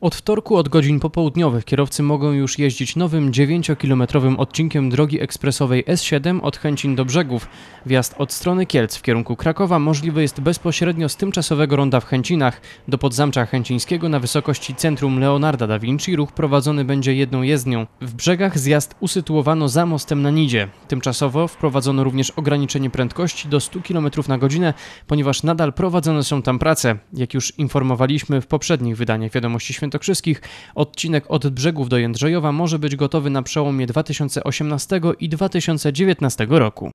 Od wtorku od godzin popołudniowych kierowcy mogą już jeździć nowym 9-kilometrowym odcinkiem drogi ekspresowej S7 od Chęcin do Brzegów. Wjazd od strony Kielc w kierunku Krakowa możliwy jest bezpośrednio z tymczasowego ronda w Chęcinach. Do podzamcza chęcińskiego na wysokości centrum Leonarda da Vinci ruch prowadzony będzie jedną jezdnią. W Brzegach zjazd usytuowano za mostem na Nidzie. Tymczasowo wprowadzono również ograniczenie prędkości do 100 km na godzinę, ponieważ nadal prowadzone są tam prace. Jak już informowaliśmy w poprzednich wydaniach Wiadomości Świętych, świętokrzyskich, odcinek od brzegów do Jędrzejowa może być gotowy na przełomie 2018 i 2019 roku.